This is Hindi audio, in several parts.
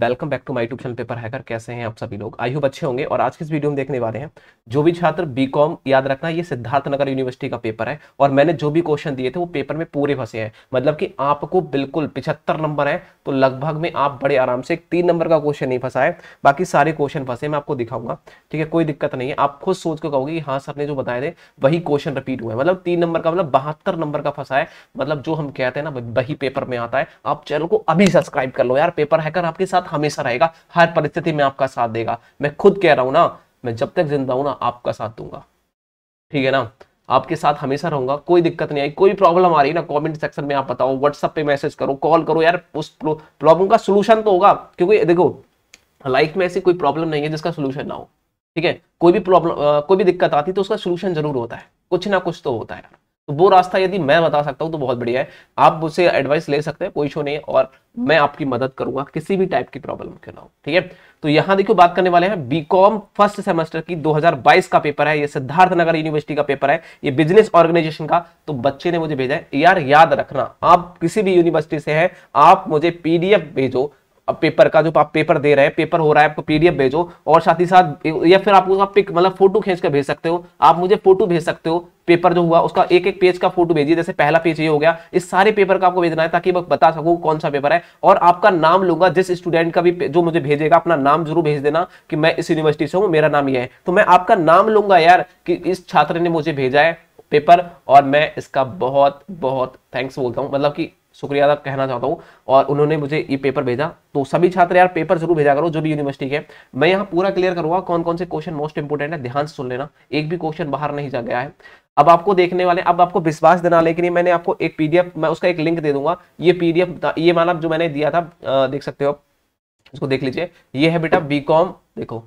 welcome back to my tube channel paper hacker कैसे हैं आप सभी लोग आई होप अच्छे होंगे और आज के इस वीडियो में देखने वाले हैं जो भी छात्र बीकॉम याद रखना ये सिद्धार्थनगर यूनिवर्सिटी का पेपर है और मैंने जो भी क्वेश्चन दिए थे वो पेपर में पूरे फंसे हैं मतलब कि आपको बिल्कुल पिछहत्तर नंबर है तो लगभग में आप बड़े आराम से तीन नंबर का क्वेश्चन नहीं फंसा है बाकी सारे क्वेश्चन फंसे मैं आपको दिखाऊंगा ठीक है कोई दिक्कत नहीं है आप खुद सोच कर कहोगे कि हाँ सर ने जो बताए थे वही क्वेश्चन रिपीट हुआ है मतलब तीन नंबर का मतलब बहत्तर नंबर का फंसा है मतलब जो हम कहते हैं ना वही पेपर में आता है आप चैनल को अभी सब्सक्राइब कर लो यार पेपर हैकर आपके साथ साथ हमेशा रहेगा हर परिस्थिति में आपका साथ देगा मैं खुद कह रहा हूं ना मैं जब तक जिंदा हूं ना आपका साथ दूंगा ठीक है ना आपके साथ हमेशा रहूंगा कोई दिक्कत नहीं आई कोई प्रॉब्लम आ रही है ना कमेंट सेक्शन में आप बताओ व्हाट्सएप पे मैसेज करो कॉल करो यार उस प्रॉब्लम का सोल्यूशन तो होगा क्योंकि देखो लाइफ में ऐसी कोई प्रॉब्लम नहीं है जिसका सोल्यूशन ना हो ठीक है कोई भी प्रॉब्लम कोई भी दिक्कत आती तो उसका सोल्यूशन जरूर होता है कुछ ना कुछ तो होता है यार तो वो रास्ता यदि मैं बता सकता हूँ तो बहुत बढ़िया है आप मुझसे एडवाइस ले सकते हैं कोई शो नहीं और मैं आपकी मदद करूंगा किसी भी टाइप की प्रॉब्लम के ना हो ठीक है तो यहाँ देखो बात करने वाले हैं बीकॉम फर्स्ट सेमेस्टर की 2022 का पेपर है ये सिद्धार्थ नगर यूनिवर्सिटी का पेपर है ये बिजनेस ऑर्गेनाइजेशन का तो बच्चे ने मुझे भेजा है यार याद रखना आप किसी भी यूनिवर्सिटी से है आप मुझे पीडीएफ भेजो पेपर का जो आप पेपर दे रहे हैं पेपर हो रहा है आपको पीडीएफ भेजो और साथ ही साथ या फिर आप उसका पिक मतलब फोटो खींच कर भेज सकते हो आप मुझे फोटो भेज सकते हो पेपर जो हुआ उसका एक एक पेज का फोटो भेजिए जैसे पहला पेज ये हो गया इस सारे पेपर का आपको भेजना है ताकि मैं बता सकूँ कौन सा पेपर है और आपका नाम लूंगा जिस स्टूडेंट का भी जो मुझे भेजेगा अपना नाम जरूर भेज देना कि मैं इस यूनिवर्सिटी से हूँ मेरा नाम ये है तो मैं आपका नाम लूंगा यार कि इस छात्र ने मुझे भेजा है पेपर और मैं इसका बहुत बहुत थैंक्स बोलता हूँ मतलब कि शुक्रिया अदा कहना चाहता हूँ और उन्होंने मुझे ये पेपर भेजा तो सभी छात्र यार पेपर जरूर भेजा करो जो भी यूनिवर्सिटी के मैं यहाँ पूरा क्लियर करूँगा कौन कौन से क्वेश्चन मोस्ट इंपोर्टेंट है ध्यान से सुन लेना एक भी क्वेश्चन बाहर नहीं जा गया है अब आपको देखने वाले अब आपको विश्वास देना लेकिन मैंने आपको एक पीडीएफ मैं उसका एक लिंक दे दूंगा ये पीडीएफ ये माना जो मैंने दिया था देख सकते हो आप इसको देख लीजिए ये है बेटा बी देखो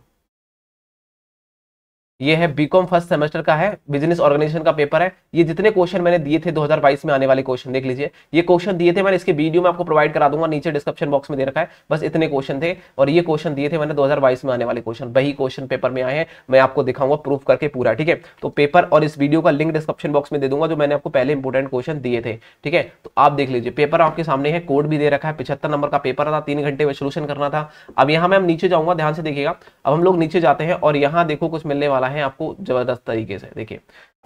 ये है बीकॉम फर्स्ट सेमेस्टर का है बिजनेस ऑर्गेनाइजेशन का पेपर है ये जितने क्वेश्चन मैंने दिए थे 2022 में आने वाले क्वेश्चन देख लीजिए ये क्वेश्चन दिए थे मैंने इसके वीडियो में आपको प्रोवाइड करा दूंगा नीचे डिस्क्रिप्शन बॉक्स में दे रखा है बस इतने क्वेश्चन थे और ये क्वेश्चन दिए थे मैंने दो में आने वाले क्वेश्चन वही क्वेश्चन पेपर में आए हैं मैं आपको दिखाऊंगा प्रूफ करके पूरा ठीक है तो पेपर और इस वीडियो का लिंक डिस्क्रिप्शन बॉक्स में दे दूंगा जो मैंने आपको पहले इंपोर्टेंट क्वेश्चन दिए थे ठीक है तो आप देख लीजिए पेपर आपके सामने है कोड भी दे रखा है पिछहत्तर नंबर का पेपर था तीन घंटे में सोल्यूशन करना था अब यहाँ मैं नीचे जाऊंगा ध्यान से देखिएगा अब हम लोग नीचे जाते हैं और यहाँ देखो कुछ मिलने वाला है आपको जबरदस्त तरीके से देखिए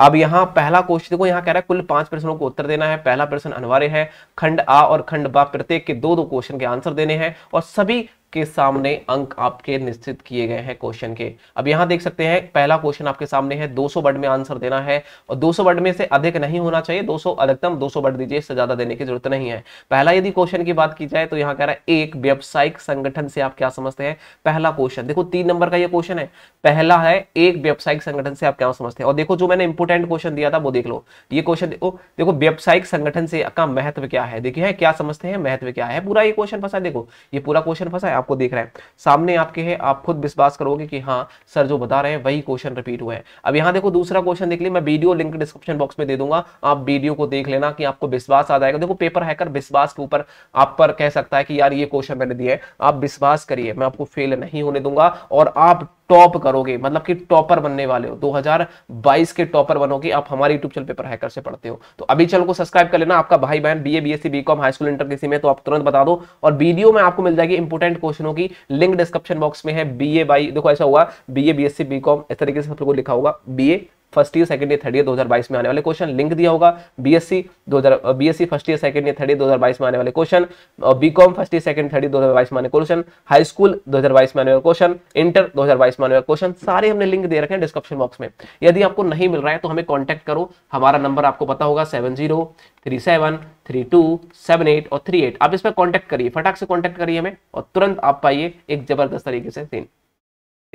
अब यहाँ पहला क्वेश्चन देखो यहाँ कह रहा है कुल पांच प्रश्नों को उत्तर देना है पहला प्रश्न अनिवार्य है खंड आ और खंड बा प्रत्येक के दो दो क्वेश्चन के आंसर देने हैं और सभी के सामने अंक आपके निश्चित किए गए हैं क्वेश्चन के अब यहां देख सकते हैं पहला क्वेश्चन आपके सामने है 200 वर्ड में आंसर देना है और 200 वर्ड में से अधिक नहीं होना चाहिए 200 अधिकतम सौ वर्ड दीजिए इससे ज्यादा देने की जरूरत नहीं है पहला यदि क्वेश्चन की बात की जाए तो यहां कह रहा है एक व्यावसायिक संगठन से आप क्या समझते हैं पहला क्वेश्चन देखो तीन नंबर का यह क्वेश्चन है पहला है एक व्यावसायिक संगठन से आप क्या समझते हैं और देखो जो मैंने इंपोर्टेंट क्वेश्चन दिया था वो देख लो ये क्वेश्चन देखो देखो व्यावसायिक संगठन से का महत्व क्या है देखिए क्या समझते हैं महत्व क्या है पूरा ये क्वेश्चन फंसा देखो ये पूरा क्वेश्चन फंसा है आपको देख रहा है सामने आपके है आप खुद विश्वास करोगे कि हाँ सर जो बता रहे हैं वही क्वेश्चन रिपीट हुआ है अब यहाँ देखो दूसरा क्वेश्चन देख लिया मैं वीडियो लिंक डिस्क्रिप्शन बॉक्स में दे दूंगा आप वीडियो को देख लेना कि आपको विश्वास आ जाएगा देखो पेपर हैकर विश्वास के ऊपर आप पर कह सकता है कि यार ये क्वेश्चन मैंने दिया है आप विश्वास करिए मैं आपको फेल नहीं होने दूंगा और आप टॉप करोगे मतलब कि टॉपर बनने वाले हो 2022 के टॉपर बनोगे आप हमारे यूट्यूब चैनल पेपर हैकर से पढ़ते हो तो अभी चैनल को सब्सक्राइब कर लेना आपका भाई बहन BA BSc BCom high school inter किसी में तो आप तुरंत बता दो और वीडियो में आपको मिल जाएगी इंपोर्टेंट क्वेश्चनों की लिंक डिस्क्रिप्शन बॉक्स में है बी बाई देखो ऐसा हुआ एस सी बीकॉम इस तरीके से आप लोगों को लिखा होगा B first year second year third year 2022 में आने वाले क्वेश्चन लिंक दिया होगा BSc 2000 BSc first year second year third year 2022 में आने वाले question BCom first year second third year 2022 में आने क्वेश्चन हाई स्कूल 2022 में आने वाले क्वेश्चन इंटर 2022 में आने वाले क्वेश्चन सारे हमने लिंक दे रखे हैं डिस्क्रिप्शन बॉक्स में यदि आपको नहीं मिल रहा है तो हमें कॉन्टैक्ट करो हमारा नंबर आपको पता होगा seven zero three seven three two seven eight और थ्री एट आप इस पर कॉन्टैक्ट करिए फटाक से कॉन्टैक्ट करिए हमें और तुरंत आप पाइए एक जबरदस्त तरीके से दिन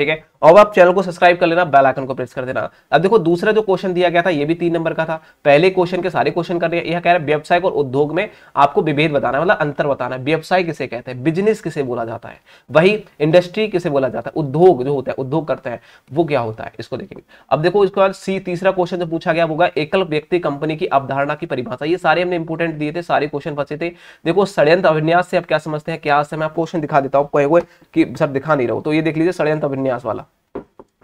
ठीक है और आप चैनल को सब्सक्राइब कर लेना बेल आइकन को प्रेस कर देना अब देखो दूसरा जो क्वेश्चन दिया गया था ये भी तीन नंबर का था पहले क्वेश्चन के सारे क्वेश्चन कर रहे हैं यह कह रहा है व्यवसायिक और उद्योग में आपको विभेद बताना है मतलब अंतर बताना है व्यवसाय किसे कहते हैं बिजनेस किसे बोला जाता है वही इंडस्ट्री किसे बोला जाता है उद्योग जो होता है उद्योग करते हैं वो क्या होता है इसको देखेंगे अब देखो इसके बाद सी तीसरा क्वेश्चन जो पूछा गया होगा एकल व्यक्ति कंपनी की अवधारणा की परिभाषा ये सारे हमने इंपोर्टेंट दिए थे सारे क्वेश्चन बचे थे देखो षडयंत्र अभिन्यास से आप क्या समझते हैं क्या से आप क्वेश्चन दिखा देता हूँ कहे हुए कि सर दिखा नहीं रहा हूँ तो ये देख लीजिए षडयंत्र अभिन्यास उपन्यास वाला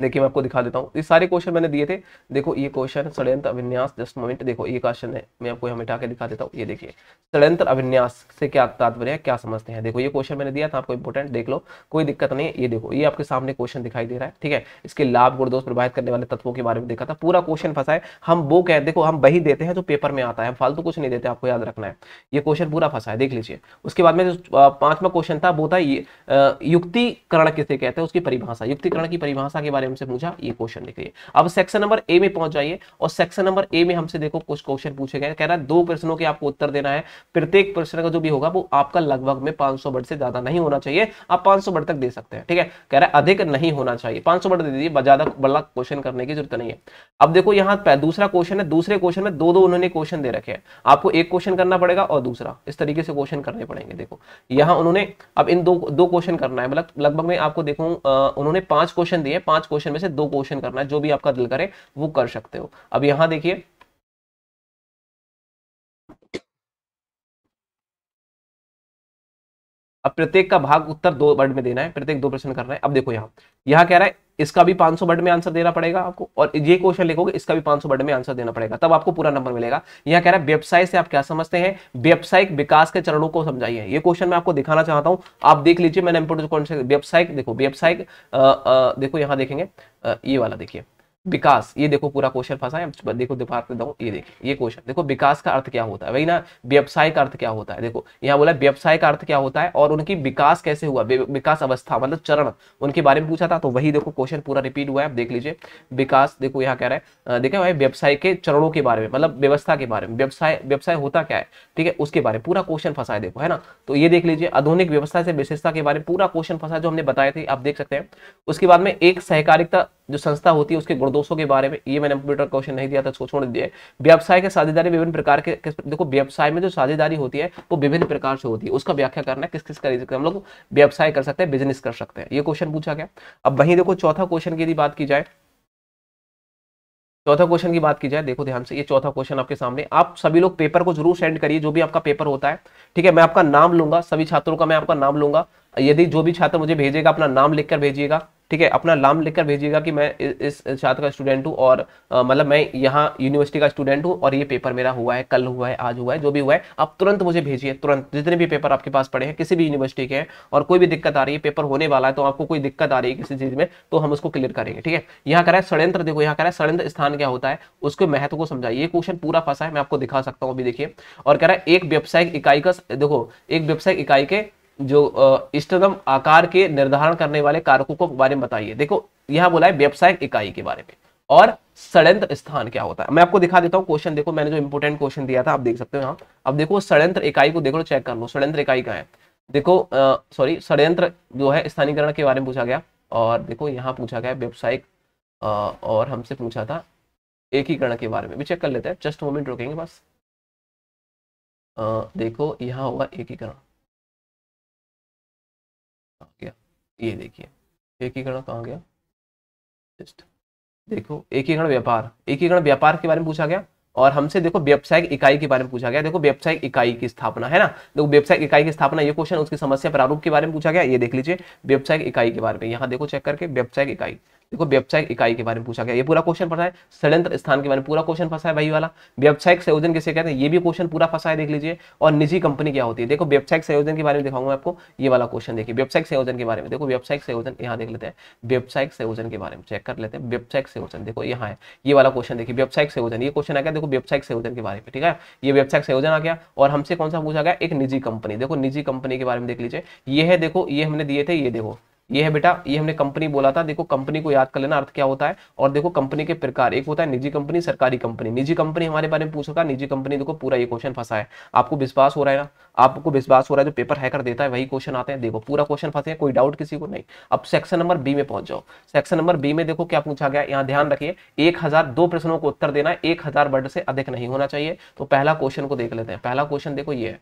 देखिए मैं आपको दिखा देता हूँ ये सारे क्वेश्चन मैंने दिए थे देखो ये क्वेश्चन षड्यंत्र अभिन्यास जस्ट मोमेंट देखो ये क्वेश्चन है मैं आपको यहाँ मिटा के दिखा देता हूँ ये देखिए षड्यंत्र अभिन्यास से क्या तात्पर्य है क्या समझते हैं देखो ये क्वेश्चन मैंने दिया था आपको इंपोर्टेंट देख लो कोई दिक्कत नहीं ये देखो ये आपके सामने क्वेश्चन दिखाई दे रहा है ठीक है इसके लाभ गुणदोष प्रभावित करने वाले तत्वों के बारे में देखा था पूरा क्वेश्चन फंसा है हम वो कह देखो हम वही देते हैं जो पेपर में आता है हम फालतू कुछ नहीं देते आपको याद रखना है ये क्वेश्चन पूरा फंसा है देख लीजिए उसके बाद में जो पांचवा क्वेश्चन था वो था युक्तिकरण किसे कहते हैं उसकी परिभाषा युक्तिकरण की परिभाषा के बारे बारे में पूछा ये क्वेश्चन देखिए अब सेक्शन नंबर ए में पहुंच जाइए और सेक्शन नंबर ए में हमसे देखो कुछ क्वेश्चन पूछे गए कह रहा है दो प्रश्नों के आपको उत्तर देना है प्रत्येक प्रश्न का जो भी होगा वो आपका लगभग में पांच सौ से ज्यादा नहीं होना चाहिए आप पांच सौ तक दे सकते हैं ठीक है कह रहा है अधिक नहीं होना चाहिए पांच सौ दे दीजिए ज्यादा बड़ा क्वेश्चन करने की जरूरत नहीं है अब देखो यहाँ दूसरा क्वेश्चन है दूसरे क्वेश्चन में दो दो उन्होंने क्वेश्चन दे रखे हैं आपको एक क्वेश्चन करना पड़ेगा और दूसरा इस तरीके से क्वेश्चन करने पड़ेंगे देखो यहाँ उन्होंने अब इन दो दो क्वेश्चन करना है मतलब लगभग मैं आपको देखूँ उन्होंने पांच क्वेश्चन दिए पांच क्वेश्चन में से दो क्वेश्चन करना है जो भी आपका दिल करे वो कर सकते हो अब यहां देखिए अब प्रत्येक का भाग उत्तर दो वर्ड में देना है प्रत्येक दो प्रश्न करना है अब देखो यहाँ यहाँ कह रहा है इसका भी 500 सौ में आंसर देना पड़ेगा आपको और ये क्वेश्चन लिखोगे इसका भी 500 सौ में आंसर देना पड़ेगा तब आपको पूरा नंबर मिलेगा यहाँ कह रहा है व्यवसाय से आप क्या समझते हैं व्यवसायिक विकास के चरणों को समझाइए ये क्वेश्चन मैं आपको दिखाना चाहता हूँ आप देख लीजिए मैंने इंपोर्टेंट कौन से व्यवसायिक देखो व्यवसायिक देखो यहाँ देखेंगे ये वाला देखिए विकास ये देखो पूरा क्वेश्चन फंसा है देखो दिखा देता ये देखिए ये क्वेश्चन देखो विकास का अर्थ क्या होता है वही ना व्यवसाय का अर्थ क्या होता है देखो यहाँ बोला व्यवसाय का अर्थ क्या होता है और उनकी विकास कैसे हुआ विकास अवस्था मतलब चरण उनके बारे में पूछा था तो वही देखो क्वेश्चन पूरा रिपीट हुआ है आप देख लीजिए विकास देखो यहाँ कह रहा है देखे भाई व्यवसाय के चरणों के बारे में मतलब व्यवस्था के बारे में व्यवसाय व्यवसाय होता क्या है ठीक है उसके बारे में पूरा क्वेश्चन फंसा है देखो है ना तो ये देख लीजिए आधुनिक व्यवस्था से विशेषता के बारे में पूरा क्वेश्चन फंसा जो हमने बताए थे आप देख सकते हैं उसके बाद में एक सहकारिता जो संस्था होती है उसके गुण 200 के बारे में ये मैंने कंप्यूटर क्वेश्चन नहीं दिया था इसको छोड़ दिया व्यवसाय के साझेदारी विभिन्न प्रकार के देखो व्यवसाय में जो साझेदारी होती है वो विभिन्न प्रकार से होती है उसका व्याख्या करना किस किस कर हम लोग व्यवसाय कर सकते हैं बिजनेस कर सकते हैं ये क्वेश्चन पूछा गया अब वहीं देखो चौथा क्वेश्चन की यदि बात की जाए चौथा क्वेश्चन की बात की जाए देखो ध्यान से ये चौथा क्वेश्चन आपके सामने आप सभी लोग पेपर को जरूर सेंड करिए जो भी आपका पेपर होता है ठीक है मैं आपका नाम लूंगा सभी छात्रों का मैं आपका नाम लूंगा यदि जो भी छात्र मुझे भेजेगा अपना नाम लिखकर भेजिएगा ठीक है अपना नाम लिखकर भेजिएगा कि मैं इस छात्र का स्टूडेंट हूँ और मतलब मैं यहाँ यूनिवर्सिटी का स्टूडेंट हूँ और ये पेपर मेरा हुआ है कल हुआ है आज हुआ है जो भी हुआ है आप तुरंत मुझे भेजिए तुरंत जितने भी पेपर आपके पास पड़े हैं किसी भी यूनिवर्सिटी के हैं और कोई भी दिक्कत आ रही है पेपर होने वाला है तो आपको कोई दिक्कत आ रही है किसी चीज़ में तो हम उसको क्लियर करेंगे ठीक है यहाँ करा है षडयंत्र देखो यहाँ करा है षडयंत्र स्थान क्या होता है उसके महत्व को समझाइए ये क्वेश्चन पूरा फंसा है मैं आपको दिखा सकता हूँ अभी देखिए और कह रहा है एक व्यवसायिक इकाई का देखो एक व्यवसायिक इकाई के जो इष्टतम आकार के निर्धारण करने वाले कारकों को बारे में बताइए देखो यहां बोला है व्यावसायिक इकाई के बारे में और षड्यंत्र स्थान क्या होता है मैं आपको दिखा देता हूँ क्वेश्चन देखो मैंने जो इंपोर्टेंट क्वेश्चन दिया था आप देख सकते हो यहाँ अब देखो षड्यंत्र इकाई को देखो चेक कर लो षड्यंत्र इकाई का है देखो सॉरी षडयंत्र जो है स्थानीकरण के बारे में पूछा गया और देखो यहाँ पूछा गया व्यावसायिक और हमसे पूछा था एकीकरण के बारे में भी चेक कर लेते हैं जस्ट मोमेंट रुकेंगे बस आ, देखो यहाँ होगा एकीकरण ये देखिए एकीकरण कहाँ गया जस्ट देखो एकीकरण व्यापार एकीकरण व्यापार के बारे में पूछा गया और हमसे देखो व्यावसायिक इकाई के बारे में पूछा गया देखो व्यावसायिक इकाई की स्थापना है ना देखो व्यावसायिक इकाई की स्थापना ये क्वेश्चन उसकी समस्या प्रारूप के बारे में पूछा गया ये देख लीजिए व्यावसायिक इकाई के बारे में यहाँ देखो चेक करके व्यावसायिक इकाई देखो व्यावसायिक इकाई के बारे में पूछा गया ये पूरा क्वेश्चन फंसा है षडयंत्र स्थान के बारे में पूरा क्वेश्चन फंसा है भाई वाला व्यावसायिक संयोजन किसे कहते हैं ये भी क्वेश्चन पूरा फंसा है देख लीजिए और निजी कंपनी क्या होती है देखो व्यावसायिक संयोजन के बारे में दिखाऊंगा आपको ये वाला क्वेश्चन देखिए व्यावसायिक संयोजन के बारे में देखो व्यावसायिक संयोजन यहाँ देख लेते हैं व्यावसायिक संयोजन के बारे में चेक कर लेते हैं व्यावसायिक संयोजन देखो यहाँ है ये वाला क्वेश्चन देखिए व्यावसायिक संयोजन ये क्वेश्चन आ गया देखो व्यावसायिक संयोजन के बारे में ठीक है ये व्यावसायिक संयोजन आ गया और हमसे कौन सा पूछा गया एक निजी कंपनी देखो निजी कंपनी के बारे में देख लीजिए ये है देखो ये हमने दिए थे ये देखो ये है बेटा ये हमने कंपनी बोला था देखो कंपनी को याद कर लेना अर्थ क्या होता है और देखो कंपनी के प्रकार एक होता है निजी कंपनी सरकारी कंपनी निजी कंपनी हमारे बारे में पूछ रहा निजी कंपनी देखो पूरा ये क्वेश्चन फंसा है आपको विश्वास हो रहा है ना आपको विश्वास हो रहा है जो पेपर हैकर देता है वही क्वेश्चन आते हैं देखो पूरा क्वेश्चन फंसे कोई डाउट किसी को नहीं अब सेक्शन नंबर बी में पहुंच जाओ सेक्शन नंबर बी में देखो क्या पूछा गया यहाँ ध्यान रखिए एक दो प्रश्नों को उत्तर देना है एक वर्ड से अधिक नहीं होना चाहिए तो पहला क्वेश्चन को देख लेते हैं पहला क्वेश्चन देखो ये है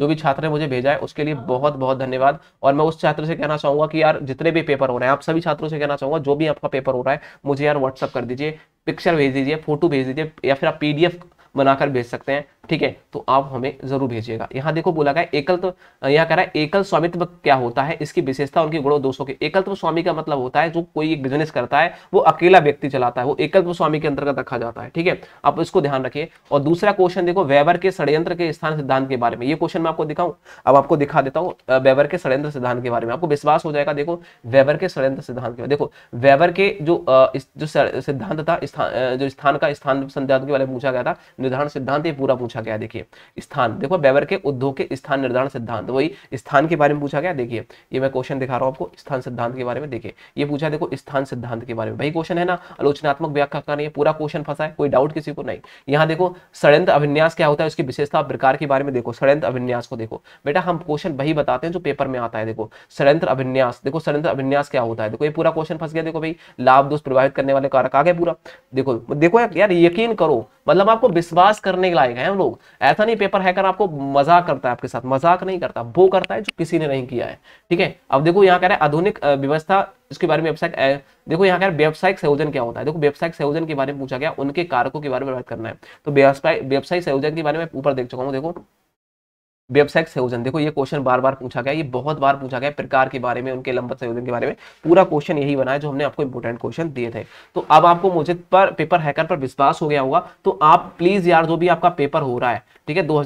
जो भी छात्र ने मुझे भेजा है उसके लिए बहुत बहुत धन्यवाद और मैं उस छात्र से कहना चाहूंगा कि यार जितने भी पेपर हो रहे हैं आप सभी छात्रों से कहना चाहूंगा जो भी आपका पेपर हो रहा है मुझे यार व्हाट्सअप कर दीजिए पिक्चर भेज दीजिए फोटो भेज दीजिए या फिर आप पीडीएफ बनाकर भेज सकते हैं ठीक है तो आप हमें जरूर भेजिएगा यहाँ देखो बोला गया एकल तो यहाँ कह रहा है एकल स्वामित्व क्या होता है इसकी विशेषता उनकी गुणों दोषों के एकलत्व तो स्वामी का मतलब होता है जो कोई एक बिजनेस करता है वो अकेला व्यक्ति चलाता है वो एकलत्व स्वामी के अंतर्गत रखा जाता है ठीक है आप इसको ध्यान रखिए और दूसरा क्वेश्चन देखो वैवर के षडयंत्र के स्थान सिद्धांत के बारे में ये क्वेश्चन मैं आपको दिखाऊं अब आपको दिखा देता हूँ वैवर के षडयंत्र सिद्धांत के बारे में आपको विश्वास हो जाएगा देखो वैवर के षडयंत्र सिद्धांत के देखो वैवर के जो जो सिद्धांत था स्थान जो स्थान का स्थान संध्या के बारे में पूछा गया था निर्धारण सिद्धांत ये पूरा पूछा गया देखिए स्थान देखो बेवर के उद्योग के स्थान निर्धारण सिद्धांत वही स्थान के बारे में पूछा गया देखिए ये मैं क्वेश्चन दिखा रहा हूँ आपको स्थान सिद्धांत के बारे में देखिए ये पूछा देखो स्थान सिद्धांत के बारे में भाई क्वेश्चन है ना आलोचनात्मक व्याख्या करनी है पूरा क्वेश्चन फंसा है कोई डाउट किसी को नहीं यहाँ देखो षडयंत्र अभिन्यास क्या होता है उसकी विशेषता प्रकार के बारे में देखो षडयंत्र अभिन्यास को देखो बेटा हम क्वेश्चन वही बताते हैं जो पेपर में आता है देखो षडयंत्र अभिन्यास देखो षडयंत्र अभिन्यास क्या होता है देखो ये पूरा क्वेश्चन फंस गया देखो भाई लाभ दोष प्रभावित करने वाले कारक आ गए पूरा देखो देखो यार यकीन करो मतलब आपको विश्वास करने के लायक है हम लोग ऐसा नहीं पेपर हैकर आपको मजाक करता है आपके साथ मजाक नहीं करता वो करता है जो किसी ने नहीं किया है ठीक है अब देखो यहाँ कह रहा है आधुनिक व्यवस्था इसके बारे में व्यवसायिक देखो यहाँ कह रहा है व्यावसायिक संयोजन क्या होता है देखो व्यावसायिक संयोजन के बारे में पूछा गया उनके कारकों के बारे में बात करना है तो व्यवसाय व्यवसायिक संयोजन के बारे में ऊपर देख चुका हूँ देखो व्यवसायिक संयोजन देखो ये क्वेश्चन बार बार पूछा गया ये बहुत बार पूछा गया प्रकार के बारे में उनके लंबत संयोजन के बारे में पूरा क्वेश्चन यही बना है जो हमने आपको इंपोर्टेंट क्वेश्चन दिए थे तो अब आपको मुझे पर पेपर हैकर पर विश्वास हो गया होगा तो आप प्लीज यार जो भी आपका पेपर हो रहा है ठीक है दो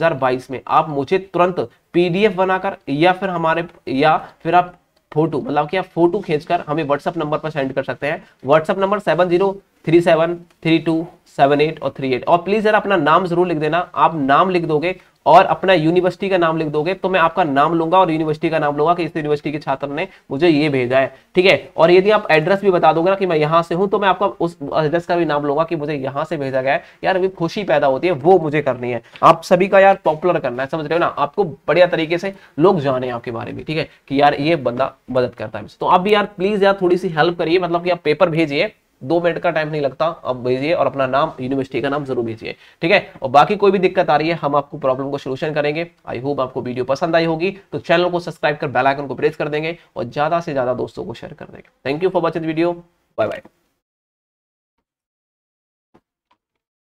में आप मुझे तुरंत पीडीएफ बनाकर या फिर हमारे या फिर आप फोटो मतलब कि आप फोटो खींचकर हमें व्हाट्सएप नंबर पर सेंड कर सकते हैं WhatsApp number seven zero three seven three two seven eight और थ्री एट और प्लीज़ यार अपना नाम जरूर लिख देना आप नाम लिख दोगे और अपना यूनिवर्सिटी का नाम लिख दोगे तो मैं आपका नाम लूंगा और यूनिवर्सिटी का नाम लूंगा कि इस यूनिवर्सिटी के छात्र ने मुझे ये भेजा है ठीक है और यदि आप एड्रेस भी बता दोगे ना कि मैं यहाँ से हूं तो मैं आपका उस एड्रेस का भी नाम लूंगा कि मुझे यहां से भेजा गया है यार अभी खुशी पैदा होती है वो मुझे करनी है आप सभी का यार पॉपुलर करना है समझ रहे हो ना आपको बढ़िया तरीके से लोग जाने आपके बारे में ठीक है कि यार ये बंदा मदद करता है तो आप भी यार प्लीज यार थोड़ी सी हेल्प करिए मतलब कि आप पेपर भेजिए दो मिनट का टाइम नहीं लगता अब भेजिए और अपना नाम यूनिवर्सिटी का नाम जरूर भेजिए ठीक है और बाकी कोई भी दिक्कत आ रही है हम आपको प्रॉब्लम को सोल्यूशन करेंगे आई होप आपको वीडियो पसंद आई होगी तो चैनल को सब्सक्राइब कर बेलाइकन को प्रेस कर देंगे और ज्यादा से ज्यादा दोस्तों को शेयर कर देंगे thank you for watching video bye bye